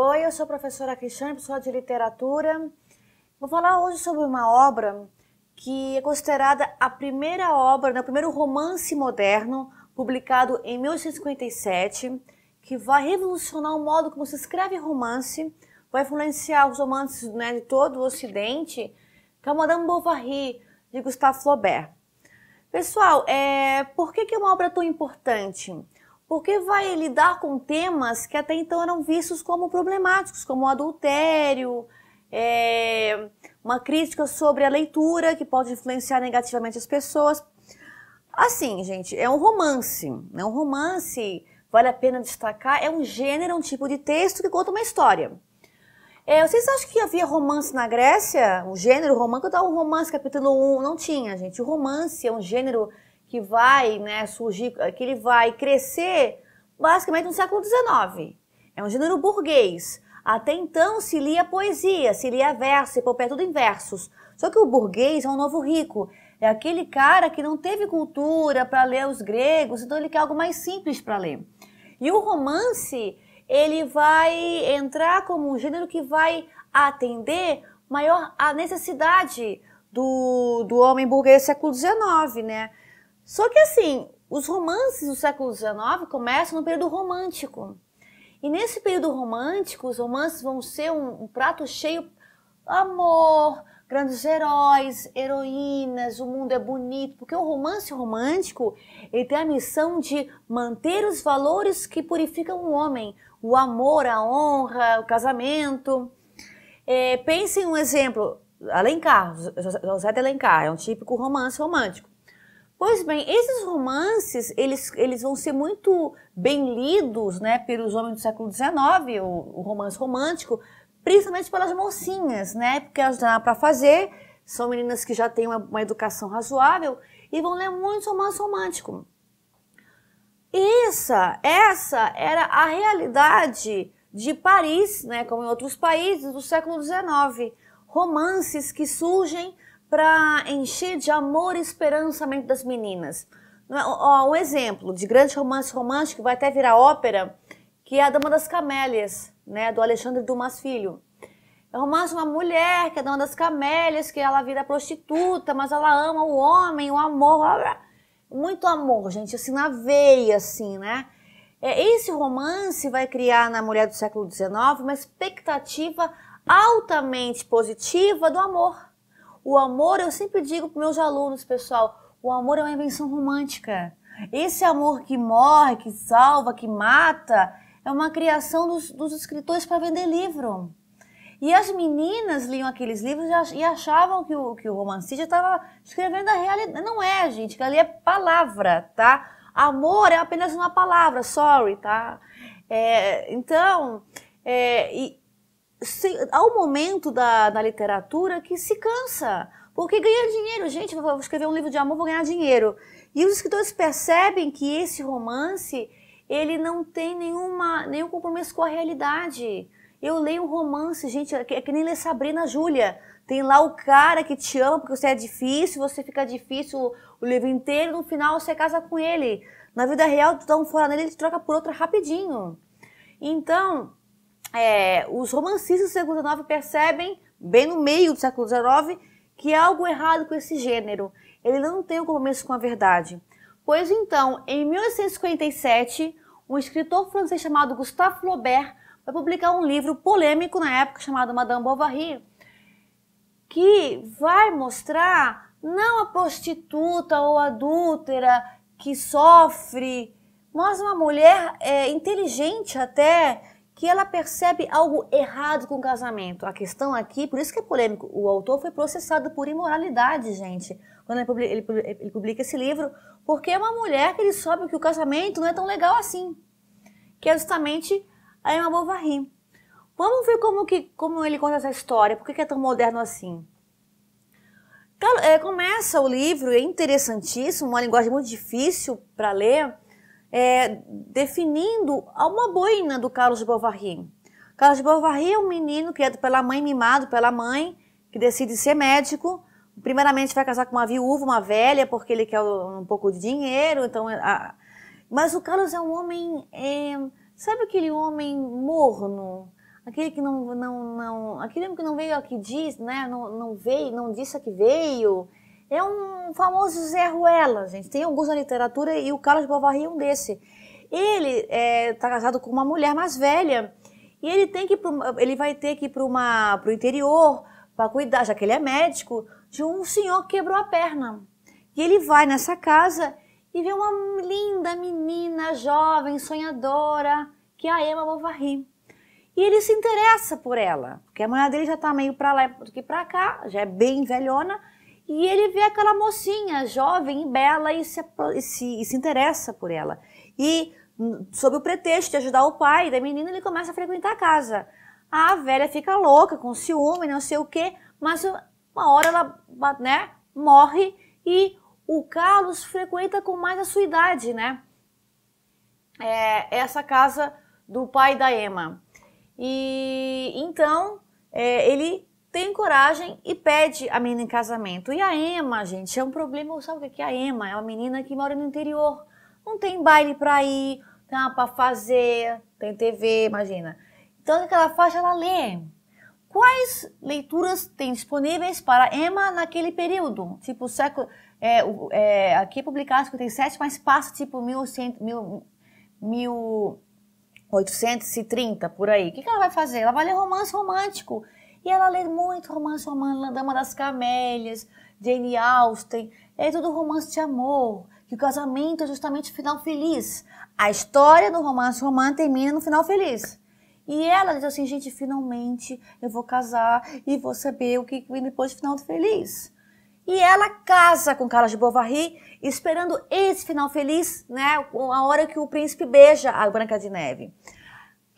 Oi, eu sou a professora Cristiane, professora de literatura. Vou falar hoje sobre uma obra que é considerada a primeira obra, né, o primeiro romance moderno, publicado em 1857, que vai revolucionar o modo como se escreve romance, vai influenciar os romances né, de todo o Ocidente, que é Madame Bovary, de Gustave Flaubert. Pessoal, é, por que, que é uma obra tão importante? porque vai lidar com temas que até então eram vistos como problemáticos, como o adultério, é, uma crítica sobre a leitura que pode influenciar negativamente as pessoas. Assim, gente, é um romance, é um romance, vale a pena destacar, é um gênero, um tipo de texto que conta uma história. É, vocês acham que havia romance na Grécia? Um gênero romântico? Eu um é romance capítulo 1, não tinha, gente. O romance é um gênero que vai né, surgir, que ele vai crescer basicamente no século XIX. É um gênero burguês. Até então se lia poesia, se lia verso, epopeia tudo em versos. Só que o burguês é um novo rico. É aquele cara que não teve cultura para ler os gregos, então ele quer algo mais simples para ler. E o romance, ele vai entrar como um gênero que vai atender maior a necessidade do, do homem burguês do século XIX, né? Só que assim, os romances do século XIX começam no período romântico. E nesse período romântico, os romances vão ser um, um prato cheio amor, grandes heróis, heroínas, o mundo é bonito, porque o romance romântico ele tem a missão de manter os valores que purificam o homem, o amor, a honra, o casamento. É, pense em um exemplo, Alencar, José de Alencar, é um típico romance romântico. Pois bem, esses romances, eles, eles vão ser muito bem lidos, né, pelos homens do século XIX, o, o romance romântico, principalmente pelas mocinhas, né, porque elas não têm para fazer, são meninas que já têm uma, uma educação razoável e vão ler muito romance romântico. Essa, essa era a realidade de Paris, né, como em outros países do século XIX. Romances que surgem para encher de amor e esperança a mente das meninas. É? Um exemplo de grande romance romântico vai até virar ópera, que é A Dama das Camélias, né, do Alexandre Dumas Filho. É um romance de uma mulher que é dama das camélias, que ela vira prostituta, mas ela ama o homem, o amor, muito amor, gente, assim, na veia, assim, né? É, esse romance vai criar na mulher do século XIX uma expectativa altamente positiva do amor o amor, eu sempre digo para meus alunos, pessoal, o amor é uma invenção romântica. Esse amor que morre, que salva, que mata, é uma criação dos, dos escritores para vender livro. E as meninas liam aqueles livros e achavam que o, que o romancista estava escrevendo a realidade. Não é, gente, que ali é palavra, tá? Amor é apenas uma palavra, sorry, tá? É, então, é, e, se, há um momento da, da literatura que se cansa, porque ganha dinheiro. Gente, vou escrever um livro de amor, vou ganhar dinheiro. E os escritores percebem que esse romance ele não tem nenhuma, nenhum compromisso com a realidade. Eu leio um romance, gente, é, é que nem ler Sabrina Júlia. Tem lá o cara que te ama porque você é difícil, você fica difícil o livro inteiro, no final você casa com ele. Na vida real, tu dá um fora nele, ele te troca por outra rapidinho. Então, é, os romancistas do século XIX percebem, bem no meio do século XIX, que há algo errado com esse gênero. Ele não tem o um com a verdade. Pois então, em 1857, um escritor francês chamado Gustave Flaubert vai publicar um livro polêmico na época chamado Madame Bovary, que vai mostrar não a prostituta ou adúltera que sofre, mas uma mulher é, inteligente até que ela percebe algo errado com o casamento. A questão aqui, por isso que é polêmico, o autor foi processado por imoralidade, gente, quando ele publica, ele publica esse livro, porque é uma mulher que ele sobe que o casamento não é tão legal assim, que é justamente a Emma Bovary. Vamos ver como, que, como ele conta essa história, por que é tão moderno assim. É, começa o livro, é interessantíssimo, uma linguagem muito difícil para ler, é, definindo uma boina do Carlos de Bovary. Carlos de Bovary é um menino criado pela mãe, mimado pela mãe, que decide ser médico. Primeiramente vai casar com uma viúva, uma velha, porque ele quer um pouco de dinheiro. Então, a... Mas o Carlos é um homem, é... sabe aquele homem morno? Aquele que não, não, não, aquele que não veio aqui diz, né? Não, não veio, não disse a que veio. É um famoso Zé Ruela, gente. Tem alguns na literatura e o Carlos Bovary é um desse. Ele está é, tá casado com uma mulher mais velha e ele tem que pro, ele vai ter que ir para o interior para cuidar, já que ele é médico, de um senhor que quebrou a perna. E ele vai nessa casa e vê uma linda menina, jovem, sonhadora, que é a Emma Bovary. E ele se interessa por ela, porque a mulher dele já está meio para lá do que para cá, já é bem velhona, e ele vê aquela mocinha jovem bela e se, e se, e se interessa por ela. E, hum, sob o pretexto de ajudar o pai da menina, ele começa a frequentar a casa. A velha fica louca, com ciúme, não sei o quê, mas uma hora ela né, morre e o Carlos frequenta com mais a sua idade, né? É, essa casa do pai da Emma. E então é, ele tem coragem e pede a menina em casamento. E a Emma, gente, é um problema. Sabe o é que é a Emma? É uma menina que mora no interior. Não tem baile pra ir, tem uma pra fazer, tem TV, imagina. Então, o que ela faz? Ela lê. Quais leituras tem disponíveis para Emma naquele período? Tipo, século. É, é, aqui é publicado 57, mas passa tipo 1830, por aí. O que, que ela vai fazer? Ela vai ler romance romântico e ela lê muito romance romano, Dama das Camélias, Jane Austen, é tudo romance de amor, que o casamento é justamente o final feliz. A história do romance romano termina no final feliz. E ela diz assim, gente, finalmente eu vou casar e vou saber o que vem depois do final feliz. E ela casa com Carlos de Bovary, esperando esse final feliz, né? A hora que o príncipe beija a Branca de Neve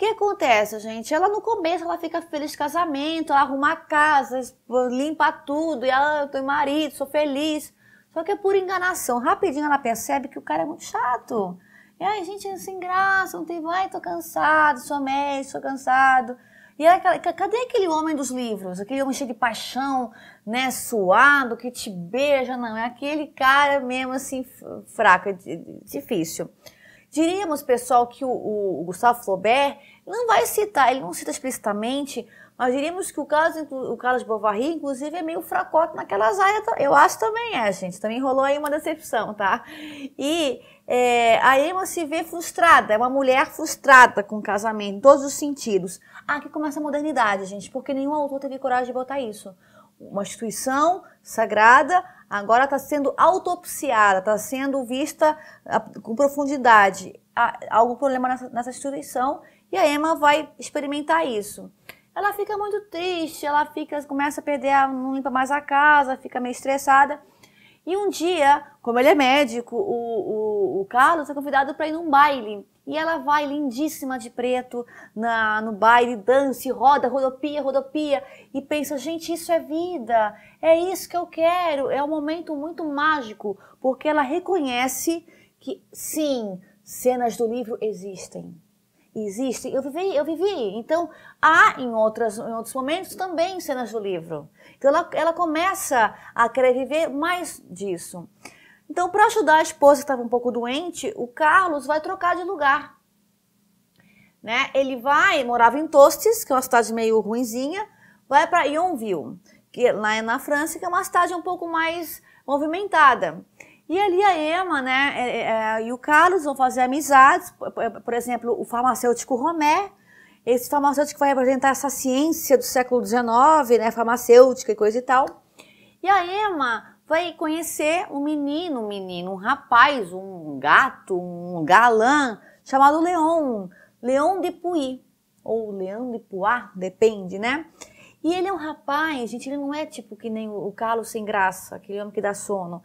que acontece, gente? Ela no começo ela fica feliz de casamento, ela arruma a casa, limpa tudo, e ela, eu tenho marido, sou feliz. Só que é por enganação. Rapidinho ela percebe que o cara é muito chato. E aí, gente, é sem graça, não tem, vai, tô cansado, sou médico, sou cansado. E aí, cadê aquele homem dos livros? Aquele homem cheio de paixão, né, suado, que te beija, não. É aquele cara mesmo, assim, fraco, é difícil. Diríamos, pessoal, que o, o Gustavo Flaubert não vai citar, ele não cita explicitamente, mas diríamos que o caso, o Carlos Bovary, inclusive, é meio fracote naquelas áreas. Eu acho também é, gente. Também rolou aí uma decepção, tá? E é, a Emma se vê frustrada, é uma mulher frustrada com o casamento, em todos os sentidos. Ah, aqui começa a modernidade, gente, porque nenhum autor teve coragem de botar isso. Uma instituição sagrada, agora está sendo autopsiada, está sendo vista ah, com profundidade. Ah, há algum problema nessa, nessa, instituição e a Emma vai experimentar isso. Ela fica muito triste, ela fica, começa a perder, a, não limpa mais a casa, fica meio estressada. E um dia, como ele é médico, o, o, o Carlos é convidado para ir num baile. E ela vai lindíssima de preto na, no baile, dança, roda, rodopia, rodopia. E pensa, gente, isso é vida, é isso que eu quero. É um momento muito mágico, porque ela reconhece que sim, cenas do livro existem existe. Eu vivi, eu vivi. Então, há em, outras, em outros momentos também cenas do livro. Então, ela, ela começa a querer viver mais disso. Então, para ajudar a esposa que estava um pouco doente, o Carlos vai trocar de lugar. Né? Ele vai, morava em Tostes, que é uma cidade meio ruinzinha, vai para Yonville, que é lá é na França, que é uma cidade um pouco mais movimentada. E ali a Ema, né, é, é, é, e o Carlos vão fazer amizades, por exemplo, o farmacêutico Romé, esse farmacêutico vai representar essa ciência do século XIX, né, farmacêutica e coisa e tal. E a Emma vai conhecer um menino, um menino, um rapaz, um gato, um galã, chamado Leon, Leon de Puy, ou Leão de Puá, depende, né? E ele é um rapaz, gente, ele não é tipo que nem o Carlos sem graça, aquele homem é que dá sono.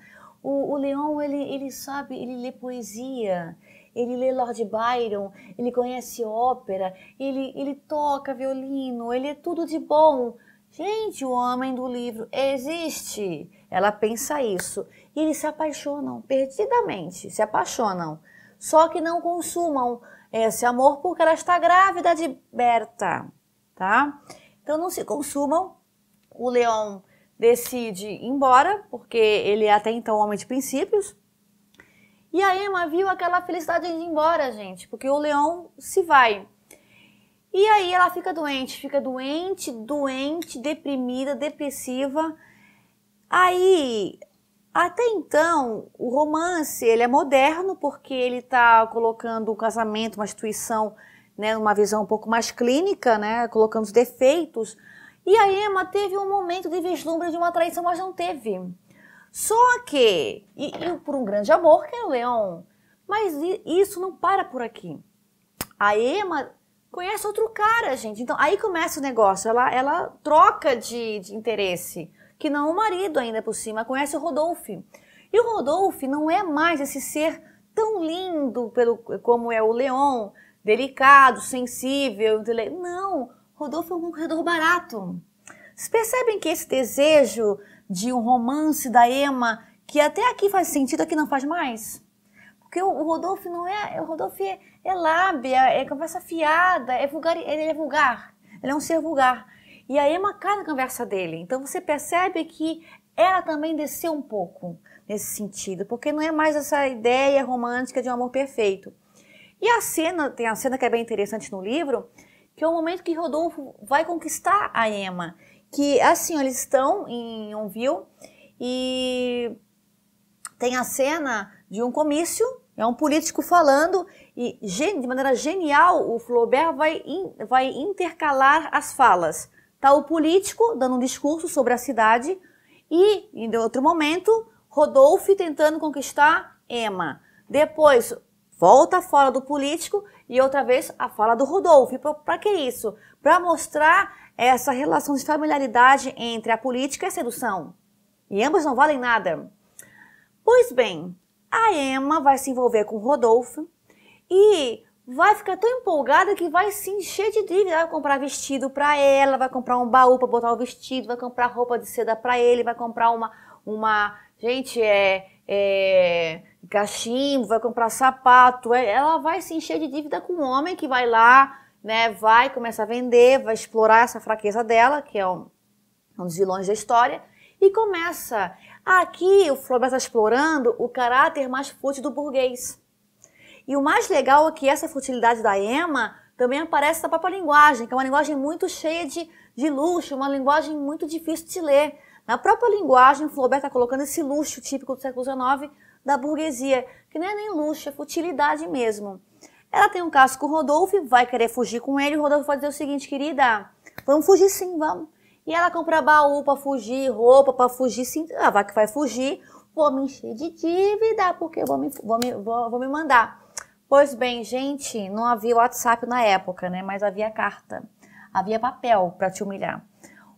O, o Leon, ele, ele sabe, ele lê poesia, ele lê Lord Byron, ele conhece ópera, ele, ele toca violino, ele é tudo de bom. Gente, o homem do livro existe. Ela pensa isso. E eles se apaixonam, perdidamente, se apaixonam. Só que não consumam esse amor porque ela está grávida de Berta, tá? Então não se consumam. O Leon decide ir embora, porque ele é até então homem de princípios. E a Emma viu aquela felicidade de ir embora, gente, porque o leão se vai. E aí ela fica doente, fica doente, doente, deprimida, depressiva. Aí, até então, o romance, ele é moderno, porque ele está colocando o casamento, uma instituição, né, uma visão um pouco mais clínica, né, colocando os defeitos, e a Emma teve um momento de vislumbre de uma traição, mas não teve. Só que, e, e por um grande amor, que é o Leon, mas isso não para por aqui. A Emma conhece outro cara, gente. Então aí começa o negócio. Ela, ela troca de, de interesse, que não o marido ainda por cima, conhece o Rodolfo. E o Rodolfo não é mais esse ser tão lindo pelo, como é o Leon, delicado, sensível. Não! Rodolfo é um corredor barato. Vocês percebem que esse desejo de um romance da Emma, que até aqui faz sentido, aqui não faz mais? Porque o Rodolfo não é. O Rodolfo é, é lábia, é conversa fiada, é vulgar, ele é vulgar. Ele é um ser vulgar. E a Emma cai na conversa dele. Então você percebe que ela também desceu um pouco nesse sentido, porque não é mais essa ideia romântica de um amor perfeito. E a cena, tem a cena que é bem interessante no livro, que é o momento que Rodolfo vai conquistar a Emma. Que assim, eles estão em Onville e tem a cena de um comício, é um político falando e de maneira genial o Flaubert vai, in, vai intercalar as falas. Tá o político dando um discurso sobre a cidade e, em outro momento, Rodolfo tentando conquistar Emma. Depois, Volta a fala do político e outra vez a fala do Rodolfo. Para que isso? Para mostrar essa relação de familiaridade entre a política e a sedução. E ambas não valem nada. Pois bem, a Emma vai se envolver com o Rodolfo e vai ficar tão empolgada que vai se encher de dívida. Vai comprar vestido para ela, vai comprar um baú para botar o vestido, vai comprar roupa de seda para ele, vai comprar uma. uma gente, é. é cachimbo, vai comprar sapato, é, ela vai se encher de dívida com um homem que vai lá, né, vai começar a vender, vai explorar essa fraqueza dela, que é um, um dos vilões da história, e começa. Aqui o Flaubert está explorando o caráter mais fútil do burguês. E o mais legal é que essa futilidade da Emma também aparece na própria linguagem, que é uma linguagem muito cheia de, de luxo, uma linguagem muito difícil de ler. Na própria linguagem, o Flaubert está colocando esse luxo típico do século XIX da burguesia, que não é nem luxo, é futilidade mesmo. Ela tem um caso com o Rodolfo, vai querer fugir com ele, o Rodolfo vai dizer o seguinte, querida, vamos fugir sim, vamos. E ela compra baú para fugir, roupa para fugir, sim, ela ah, vai que vai fugir, vou me encher de dívida, porque vou me, vou me, vou, vou me mandar. Pois bem, gente, não havia WhatsApp na época, né? Mas havia carta, havia papel para te humilhar.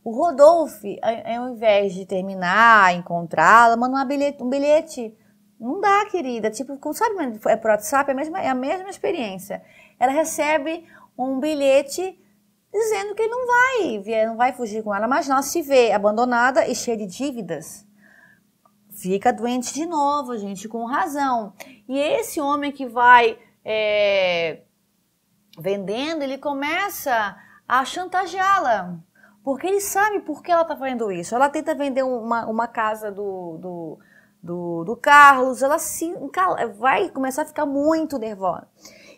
O Rodolfo, ao invés de terminar, encontrá-la, manda um bilhete, um bilhete não dá, querida. Tipo, sabe é por WhatsApp? É a mesma, é a mesma experiência. Ela recebe um bilhete dizendo que ele não vai, não vai fugir com ela, mas não se vê abandonada e cheia de dívidas. Fica doente de novo, gente, com razão. E esse homem que vai é, vendendo, ele começa a chantageá-la. Porque ele sabe por que ela está fazendo isso. Ela tenta vender uma, uma casa do, do do, do Carlos, ela se, vai começar a ficar muito nervosa.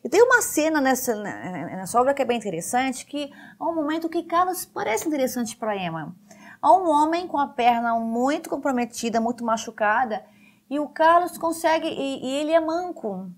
E tem uma cena nessa, né, nessa obra que é bem interessante, que há um momento que Carlos parece interessante para Emma. Há um homem com a perna muito comprometida, muito machucada, e o Carlos consegue, e, e ele é manco.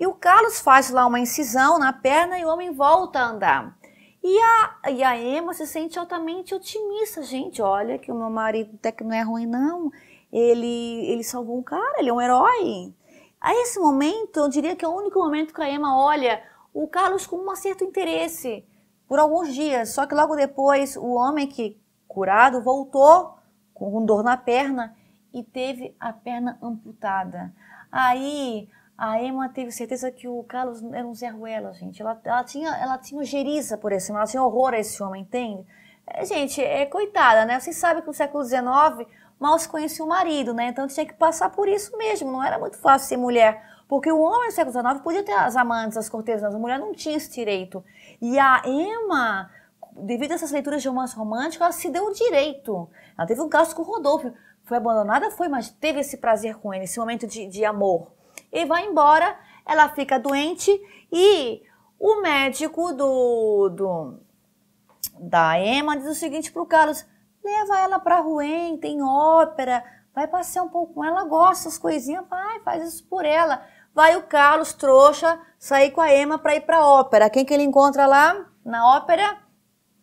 E o Carlos faz lá uma incisão na perna e o homem volta a andar. E a, e a Emma se sente altamente otimista. Gente, olha que o meu marido até que não é ruim, não ele, ele salvou um cara, ele é um herói. A esse momento, eu diria que é o único momento que a Emma olha o Carlos com um certo interesse por alguns dias. Só que logo depois, o homem que curado voltou com dor na perna e teve a perna amputada. Aí a Emma teve certeza que o Carlos era um Zé Ruela, gente. Ela, ela tinha ela tinha ojeriza por esse homem, ela tinha horror a esse homem, entende? É, gente, é coitada, né? Vocês sabem que no século XIX mal se conhecia o marido, né? Então tinha que passar por isso mesmo, não era muito fácil ser mulher. Porque o homem no século XIX podia ter as amantes, as cortesãs, a mulher não tinha esse direito. E a Emma, devido a essas leituras de romance romântico, ela se deu o direito. Ela teve um caso com o Rodolfo, foi abandonada, foi, mas teve esse prazer com ele, esse momento de, de amor. Ele vai embora, ela fica doente e o médico do, do da Emma diz o seguinte para o Carlos, leva ela para Rouen, tem ópera, vai passear um pouco com ela, gosta das coisinhas, vai, faz isso por ela. Vai o Carlos, trouxa, sair com a Emma para ir para ópera. Quem que ele encontra lá na ópera?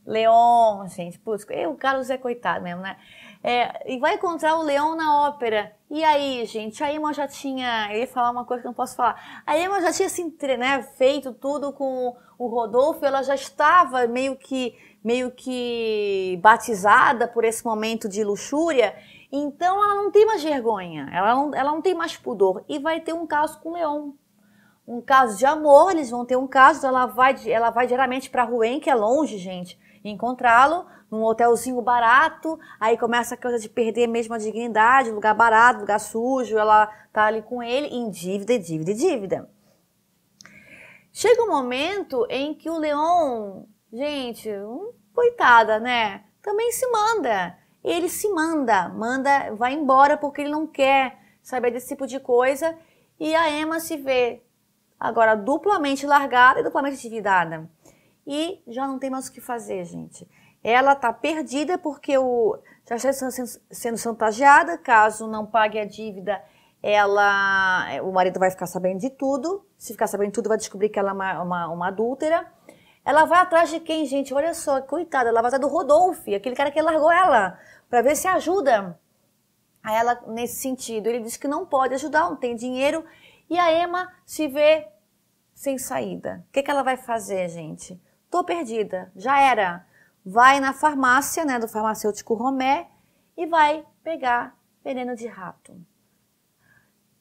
Leon, gente, putz, o Carlos é coitado mesmo, né? É, e vai encontrar o Leão na ópera. E aí, gente, a Emma já tinha. Eu ia falar uma coisa que não posso falar. A Emma já tinha se, né, feito tudo com o Rodolfo, ela já estava meio que meio que batizada por esse momento de luxúria, então ela não tem mais vergonha, ela não, ela não tem mais pudor e vai ter um caso com o leão, Um caso de amor, eles vão ter um caso, ela vai, ela vai diariamente para Rouen, que é longe, gente, encontrá-lo num hotelzinho barato, aí começa a coisa de perder mesmo a dignidade, lugar barato, lugar sujo, ela tá ali com ele em dívida, dívida, dívida. Chega um momento em que o Leon Gente, um, coitada, né? Também se manda. Ele se manda, manda, vai embora porque ele não quer saber desse tipo de coisa. E a Emma se vê agora duplamente largada e duplamente endividada. E já não tem mais o que fazer, gente. Ela tá perdida porque o, já está sendo, sendo chantageada. Caso não pague a dívida, ela, o marido vai ficar sabendo de tudo. Se ficar sabendo de tudo, vai descobrir que ela é uma, uma, uma adúltera. Ela vai atrás de quem, gente? Olha só, coitada, ela vai atrás do Rodolfo, aquele cara que largou ela, para ver se ajuda a ela nesse sentido. Ele diz que não pode ajudar, não tem dinheiro, e a Emma se vê sem saída. O que, que ela vai fazer, gente? Tô perdida, já era. Vai na farmácia, né, do farmacêutico Romé, e vai pegar veneno de rato.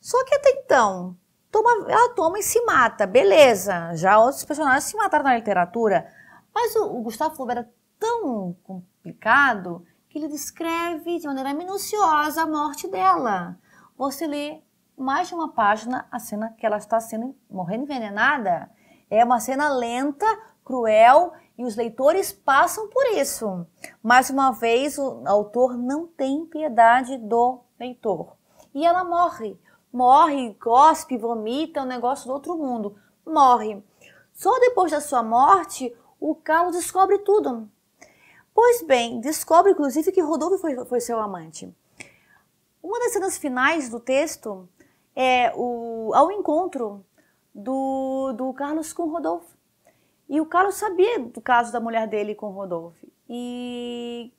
Só que até então, toma, ela toma e se mata, beleza. Já outros personagens se mataram na literatura. Mas o, o Gustavo Flaubert era tão complicado que ele descreve de maneira minuciosa a morte dela. Você lê mais de uma página a cena que ela está sendo morrendo envenenada. É uma cena lenta, cruel e os leitores passam por isso. Mais uma vez, o autor não tem piedade do leitor. E ela morre morre, cospe, vomita, é um negócio do outro mundo. Morre. Só depois da sua morte, o Carlos descobre tudo. Pois bem, descobre inclusive que Rodolfo foi, foi seu amante. Uma das cenas finais do texto é o, ao encontro do, do Carlos com Rodolfo. E o Carlos sabia do caso da mulher dele com Rodolfo. E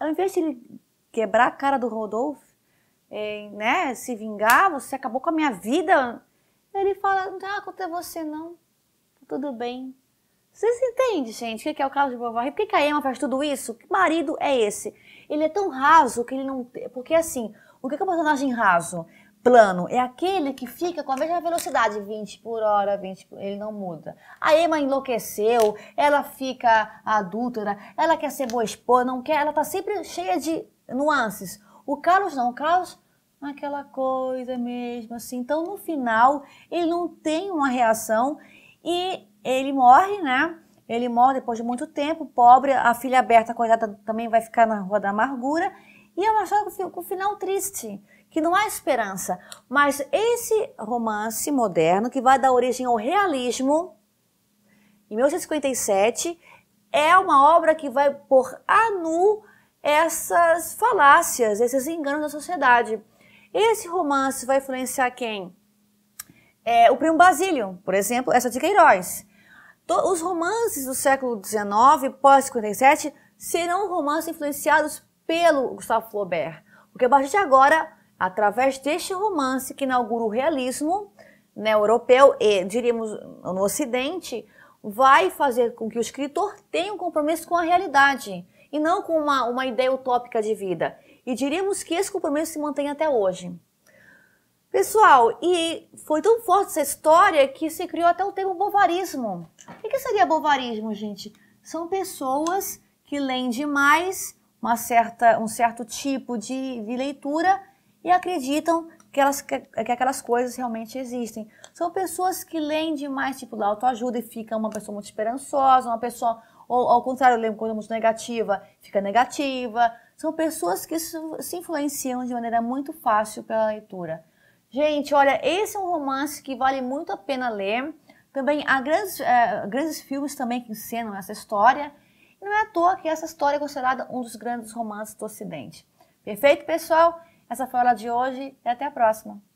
ao invés de ele quebrar a cara do Rodolfo, é, né, se vingar, você acabou com a minha vida. Ele fala, não tem tá nada contra você não, tá tudo bem. Vocês entendem, gente, o que é, é o caso de Bovary? Por que a Emma faz tudo isso? Que marido é esse? Ele é tão raso que ele não... Porque, assim, o que é um personagem raso? Plano. É aquele que fica com a mesma velocidade, 20 por hora, 20 por... Ele não muda. A Emma enlouqueceu, ela fica adúltera, ela quer ser boa esposa, não quer... Ela tá sempre cheia de nuances. O Carlos não, o Carlos aquela coisa mesmo, assim. Então, no final, ele não tem uma reação e ele morre, né? Ele morre depois de muito tempo, pobre. A filha aberta coitada, também vai ficar na Rua da Amargura. E é uma história com final triste, que não há esperança. Mas esse romance moderno, que vai dar origem ao realismo, em 1857, é uma obra que vai pôr a nu essas falácias, esses enganos da sociedade. Esse romance vai influenciar quem? É, o Primo Basílio, por exemplo, essa de Queiroz. Os romances do século XIX, pós-57, serão romances influenciados pelo Gustavo Flaubert. Porque a partir de agora, através deste romance que inaugura o realismo né, europeu e, diríamos, no Ocidente, vai fazer com que o escritor tenha um compromisso com a realidade e não com uma, uma ideia utópica de vida. E diríamos que esse compromisso se mantém até hoje. Pessoal, e foi tão forte essa história que se criou até o termo bovarismo. O que seria bovarismo, gente? São pessoas que leem demais uma certa, um certo tipo de, de leitura e acreditam que, elas, que, que, aquelas coisas realmente existem. São pessoas que leem demais, tipo, da autoajuda e fica uma pessoa muito esperançosa, uma pessoa ou ao contrário, lembro quando é muito negativa, fica negativa. São pessoas que se influenciam de maneira muito fácil pela leitura. Gente, olha, esse é um romance que vale muito a pena ler. Também há grandes, é, grandes filmes também que encenam essa história. E não é à toa que essa história é considerada um dos grandes romances do Ocidente. Perfeito, pessoal? Essa foi a aula de hoje e até a próxima.